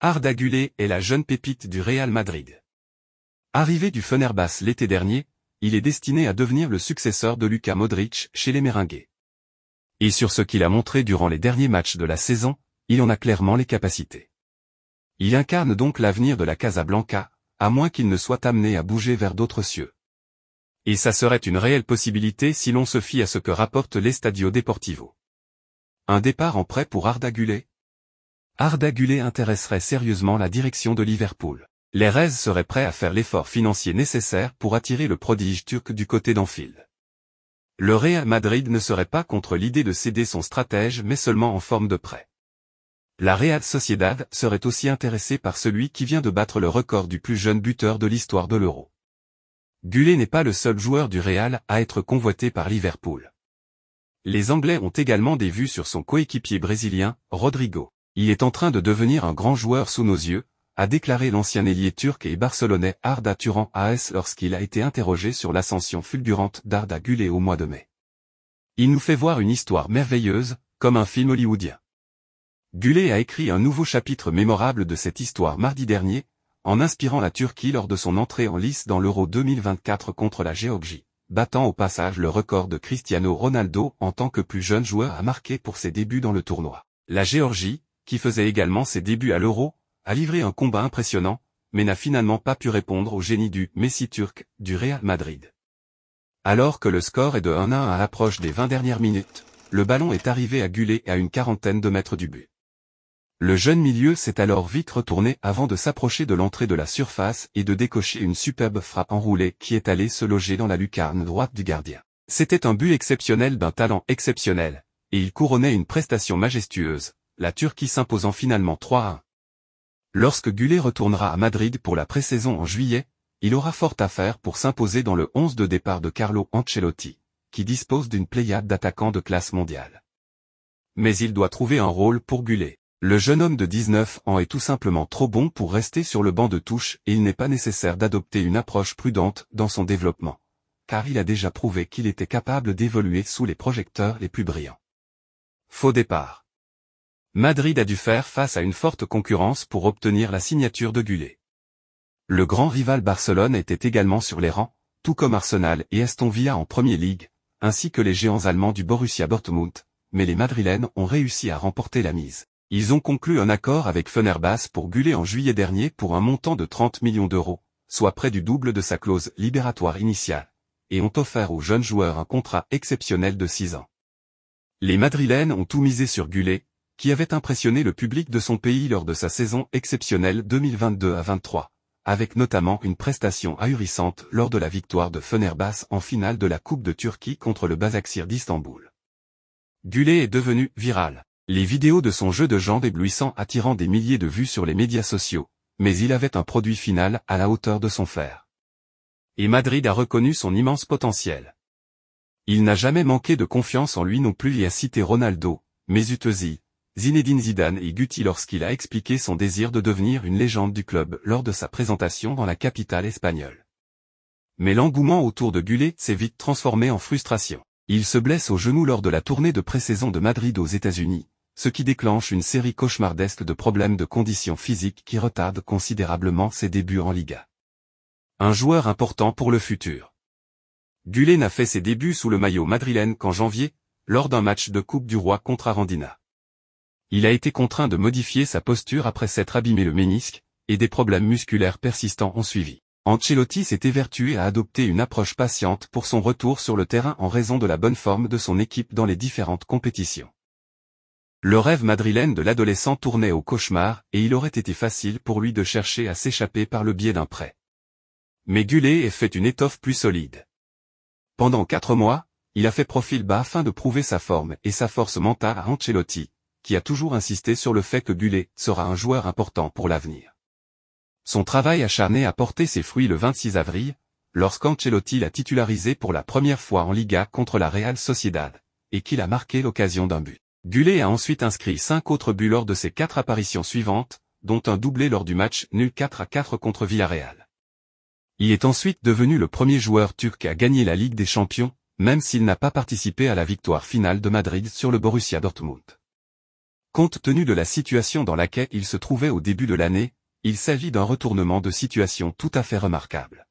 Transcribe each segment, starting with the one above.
Ardagulé est la jeune pépite du Real Madrid. Arrivé du Fenerbahce l'été dernier, il est destiné à devenir le successeur de Luka Modric chez les Meringuets. Et sur ce qu'il a montré durant les derniers matchs de la saison, il en a clairement les capacités. Il incarne donc l'avenir de la Casablanca, à moins qu'il ne soit amené à bouger vers d'autres cieux. Et ça serait une réelle possibilité si l'on se fie à ce que rapporte l'Estadio Deportivo. Un départ en prêt pour Ardagulé Arda Ardagulé intéresserait sérieusement la direction de Liverpool. Les Reds seraient prêts à faire l'effort financier nécessaire pour attirer le prodige turc du côté d'Anfield. Le Real Madrid ne serait pas contre l'idée de céder son stratège mais seulement en forme de prêt. La Real Sociedad serait aussi intéressée par celui qui vient de battre le record du plus jeune buteur de l'histoire de l'Euro. Gullet n'est pas le seul joueur du Real à être convoité par Liverpool. Les Anglais ont également des vues sur son coéquipier brésilien, Rodrigo. Il est en train de devenir un grand joueur sous nos yeux, a déclaré l'ancien ailier turc et barcelonais Arda Turan AS lorsqu'il a été interrogé sur l'ascension fulgurante d'Arda Gulé au mois de mai. Il nous fait voir une histoire merveilleuse, comme un film hollywoodien. Gulé a écrit un nouveau chapitre mémorable de cette histoire mardi dernier, en inspirant la Turquie lors de son entrée en lice dans l'Euro 2024 contre la Géorgie, battant au passage le record de Cristiano Ronaldo en tant que plus jeune joueur à marquer pour ses débuts dans le tournoi. La Géorgie, qui faisait également ses débuts à l'Euro, a livré un combat impressionnant, mais n'a finalement pas pu répondre au génie du Messi turc du Real Madrid. Alors que le score est de 1 1 à l'approche des 20 dernières minutes, le ballon est arrivé à Guler à une quarantaine de mètres du but. Le jeune milieu s'est alors vite retourné avant de s'approcher de l'entrée de la surface et de décocher une superbe frappe enroulée qui est allée se loger dans la lucarne droite du gardien. C'était un but exceptionnel d'un talent exceptionnel, et il couronnait une prestation majestueuse, la Turquie s'imposant finalement 3 1. Lorsque Gullet retournera à Madrid pour la pré-saison en juillet, il aura fort à faire pour s'imposer dans le 11 de départ de Carlo Ancelotti, qui dispose d'une pléiade d'attaquants de classe mondiale. Mais il doit trouver un rôle pour Gullet. Le jeune homme de 19 ans est tout simplement trop bon pour rester sur le banc de touche et il n'est pas nécessaire d'adopter une approche prudente dans son développement, car il a déjà prouvé qu'il était capable d'évoluer sous les projecteurs les plus brillants. Faux départ. Madrid a dû faire face à une forte concurrence pour obtenir la signature de Gulé. Le grand rival Barcelone était également sur les rangs, tout comme Arsenal et Aston Villa en Premier League, ainsi que les géants allemands du Borussia Dortmund, mais les Madrilènes ont réussi à remporter la mise. Ils ont conclu un accord avec Fenerbahce pour Gulé en juillet dernier pour un montant de 30 millions d'euros, soit près du double de sa clause libératoire initiale, et ont offert aux jeunes joueurs un contrat exceptionnel de 6 ans. Les Madrilènes ont tout misé sur Gulé qui avait impressionné le public de son pays lors de sa saison exceptionnelle 2022 à 23, avec notamment une prestation ahurissante lors de la victoire de Fenerbahce en finale de la Coupe de Turquie contre le Bazaxir d'Istanbul. Gulé est devenu viral. Les vidéos de son jeu de jambes éblouissant attirant des milliers de vues sur les médias sociaux, mais il avait un produit final à la hauteur de son fer. Et Madrid a reconnu son immense potentiel. Il n'a jamais manqué de confiance en lui non plus et a cité Ronaldo, Mesut Özil, Zinedine Zidane et Guti lorsqu'il a expliqué son désir de devenir une légende du club lors de sa présentation dans la capitale espagnole. Mais l'engouement autour de Gulé s'est vite transformé en frustration. Il se blesse au genou lors de la tournée de pré-saison de Madrid aux États-Unis, ce qui déclenche une série cauchemardesque de problèmes de conditions physiques qui retardent considérablement ses débuts en Liga. Un joueur important pour le futur. Gulé n'a fait ses débuts sous le maillot madrilène qu'en janvier, lors d'un match de Coupe du Roi contre Arandina il a été contraint de modifier sa posture après s'être abîmé le ménisque, et des problèmes musculaires persistants ont suivi. Ancelotti s'est évertué à adopter une approche patiente pour son retour sur le terrain en raison de la bonne forme de son équipe dans les différentes compétitions. Le rêve madrilène de l'adolescent tournait au cauchemar et il aurait été facile pour lui de chercher à s'échapper par le biais d'un prêt. Mais Gullé est fait une étoffe plus solide. Pendant quatre mois, il a fait profil bas afin de prouver sa forme et sa force mentale à Ancelotti, qui a toujours insisté sur le fait que Gulé sera un joueur important pour l'avenir. Son travail acharné a porté ses fruits le 26 avril, lorsqu'Ancelotti l'a titularisé pour la première fois en Liga contre la Real Sociedad, et qu'il a marqué l'occasion d'un but. Gulé a ensuite inscrit cinq autres buts lors de ses quatre apparitions suivantes, dont un doublé lors du match nul 4 à 4 contre Villarreal. Il est ensuite devenu le premier joueur turc à gagner la Ligue des Champions, même s'il n'a pas participé à la victoire finale de Madrid sur le Borussia Dortmund. Compte tenu de la situation dans laquelle il se trouvait au début de l'année, il s'agit d'un retournement de situation tout à fait remarquable.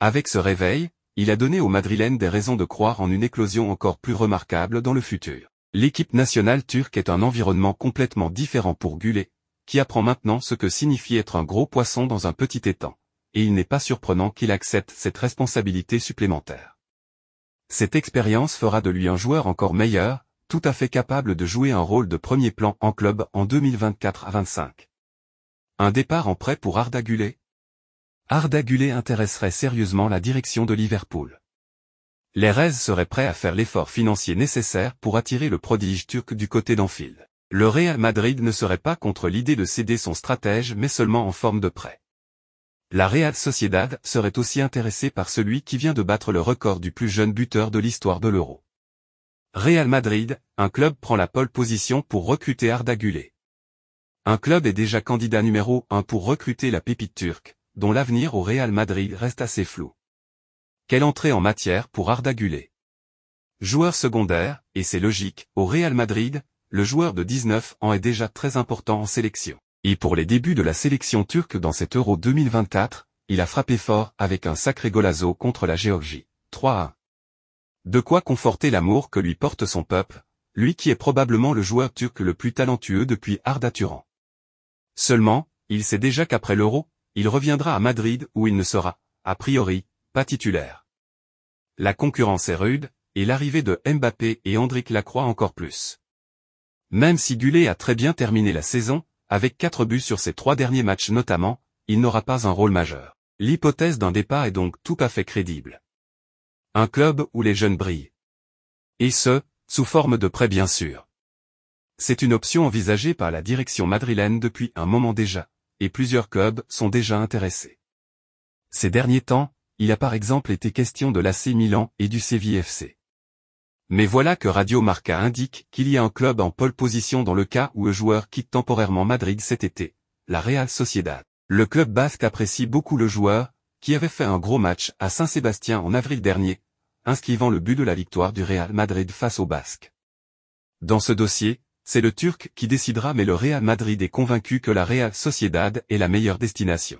Avec ce réveil, il a donné aux Madrilènes des raisons de croire en une éclosion encore plus remarquable dans le futur. L'équipe nationale turque est un environnement complètement différent pour Gulé, qui apprend maintenant ce que signifie être un gros poisson dans un petit étang, et il n'est pas surprenant qu'il accepte cette responsabilité supplémentaire. Cette expérience fera de lui un joueur encore meilleur, tout à fait capable de jouer un rôle de premier plan en club en 2024 à 25. Un départ en prêt pour Arda Güler. Arda intéresserait sérieusement la direction de Liverpool. Les Reds seraient prêts à faire l'effort financier nécessaire pour attirer le prodige turc du côté d'Anfield. Le Real Madrid ne serait pas contre l'idée de céder son stratège mais seulement en forme de prêt. La Real Sociedad serait aussi intéressée par celui qui vient de battre le record du plus jeune buteur de l'histoire de l'Euro. Real Madrid, un club prend la pole position pour recruter Arda Güler. Un club est déjà candidat numéro 1 pour recruter la pépite turque, dont l'avenir au Real Madrid reste assez flou. Quelle entrée en matière pour Arda Güler Joueur secondaire, et c'est logique, au Real Madrid, le joueur de 19 ans est déjà très important en sélection. Et pour les débuts de la sélection turque dans cet Euro 2024, il a frappé fort avec un sacré golazo contre la Géorgie, 3-1. De quoi conforter l'amour que lui porte son peuple, lui qui est probablement le joueur turc le plus talentueux depuis Arda Turan. Seulement, il sait déjà qu'après l'Euro, il reviendra à Madrid où il ne sera, a priori, pas titulaire. La concurrence est rude, et l'arrivée de Mbappé et Hendrik Lacroix encore plus. Même si Gulé a très bien terminé la saison, avec quatre buts sur ses trois derniers matchs notamment, il n'aura pas un rôle majeur. L'hypothèse d'un départ est donc tout à fait crédible. Un club où les jeunes brillent. Et ce, sous forme de prêt bien sûr. C'est une option envisagée par la direction madrilène depuis un moment déjà, et plusieurs clubs sont déjà intéressés. Ces derniers temps, il a par exemple été question de l'AC Milan et du CVFC. Mais voilà que Radio Marca indique qu'il y a un club en pole position dans le cas où le joueur quitte temporairement Madrid cet été, la Real Sociedad. Le club basque apprécie beaucoup le joueur, qui avait fait un gros match à Saint-Sébastien en avril dernier, inscrivant le but de la victoire du Real Madrid face aux Basques. Dans ce dossier, c'est le Turc qui décidera mais le Real Madrid est convaincu que la Real Sociedad est la meilleure destination.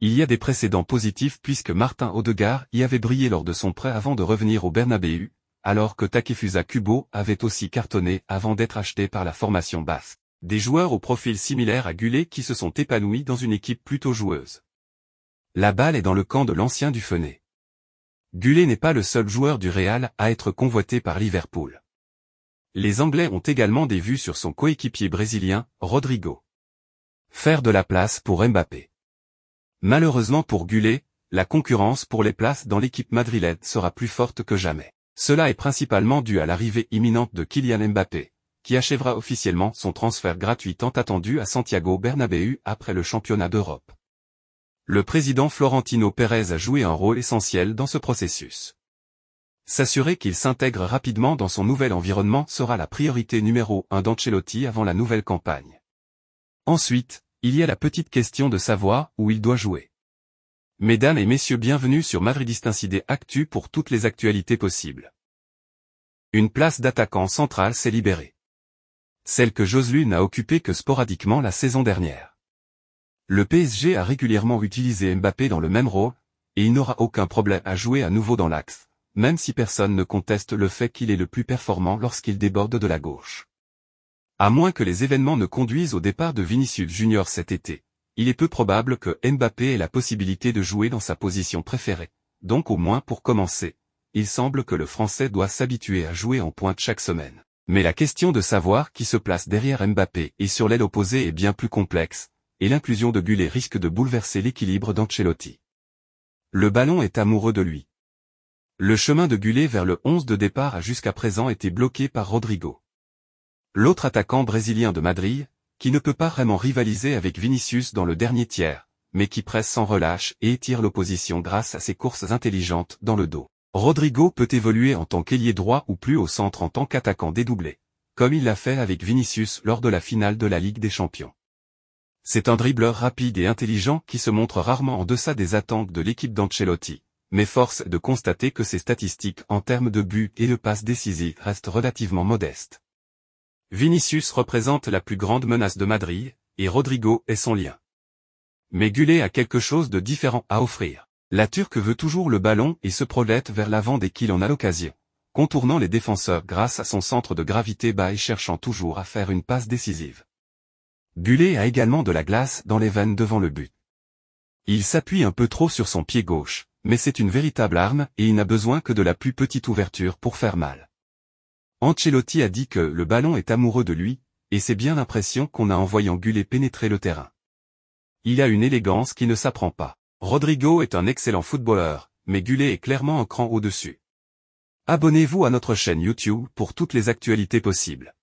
Il y a des précédents positifs puisque Martin Odegaard y avait brillé lors de son prêt avant de revenir au Bernabéu, alors que Takefusa Kubo avait aussi cartonné avant d'être acheté par la formation basque. Des joueurs au profil similaire à Gulé qui se sont épanouis dans une équipe plutôt joueuse. La balle est dans le camp de l'ancien du Gulé n'est pas le seul joueur du Real à être convoité par Liverpool. Les Anglais ont également des vues sur son coéquipier brésilien, Rodrigo. Faire de la place pour Mbappé. Malheureusement pour Gulé, la concurrence pour les places dans l'équipe madrilène sera plus forte que jamais. Cela est principalement dû à l'arrivée imminente de Kylian Mbappé, qui achèvera officiellement son transfert gratuit tant attendu à Santiago Bernabéu après le championnat d'Europe le président Florentino Pérez a joué un rôle essentiel dans ce processus. S'assurer qu'il s'intègre rapidement dans son nouvel environnement sera la priorité numéro un d'Ancelotti avant la nouvelle campagne. Ensuite, il y a la petite question de savoir où il doit jouer. Mesdames et messieurs, bienvenue sur Incidé Actu pour toutes les actualités possibles. Une place d'attaquant central s'est libérée. Celle que Joselu n'a occupée que sporadiquement la saison dernière. Le PSG a régulièrement utilisé Mbappé dans le même rôle, et il n'aura aucun problème à jouer à nouveau dans l'axe, même si personne ne conteste le fait qu'il est le plus performant lorsqu'il déborde de la gauche. À moins que les événements ne conduisent au départ de Vinicius Junior cet été, il est peu probable que Mbappé ait la possibilité de jouer dans sa position préférée. Donc au moins pour commencer, il semble que le Français doit s'habituer à jouer en pointe chaque semaine. Mais la question de savoir qui se place derrière Mbappé et sur l'aile opposée est bien plus complexe, et l'inclusion de Gullet risque de bouleverser l'équilibre d'Ancelotti. Le ballon est amoureux de lui. Le chemin de Gullet vers le 11 de départ a jusqu'à présent été bloqué par Rodrigo. L'autre attaquant brésilien de Madrid, qui ne peut pas vraiment rivaliser avec Vinicius dans le dernier tiers, mais qui presse sans relâche et étire l'opposition grâce à ses courses intelligentes dans le dos. Rodrigo peut évoluer en tant qu'ailier droit ou plus au centre en tant qu'attaquant dédoublé, comme il l'a fait avec Vinicius lors de la finale de la Ligue des Champions. C'est un dribbleur rapide et intelligent qui se montre rarement en deçà des attentes de l'équipe d'Ancelotti. Mais force de constater que ses statistiques en termes de buts et de passes décisives restent relativement modestes. Vinicius représente la plus grande menace de Madrid, et Rodrigo est son lien. Mais Gulé a quelque chose de différent à offrir. La Turque veut toujours le ballon et se prolète vers l'avant dès qu'il en a l'occasion, contournant les défenseurs grâce à son centre de gravité bas et cherchant toujours à faire une passe décisive. Bullet a également de la glace dans les veines devant le but. Il s'appuie un peu trop sur son pied gauche, mais c'est une véritable arme et il n'a besoin que de la plus petite ouverture pour faire mal. Ancelotti a dit que le ballon est amoureux de lui, et c'est bien l'impression qu'on a en voyant Gullet pénétrer le terrain. Il a une élégance qui ne s'apprend pas. Rodrigo est un excellent footballeur, mais Gullet est clairement un cran au-dessus. Abonnez-vous à notre chaîne YouTube pour toutes les actualités possibles.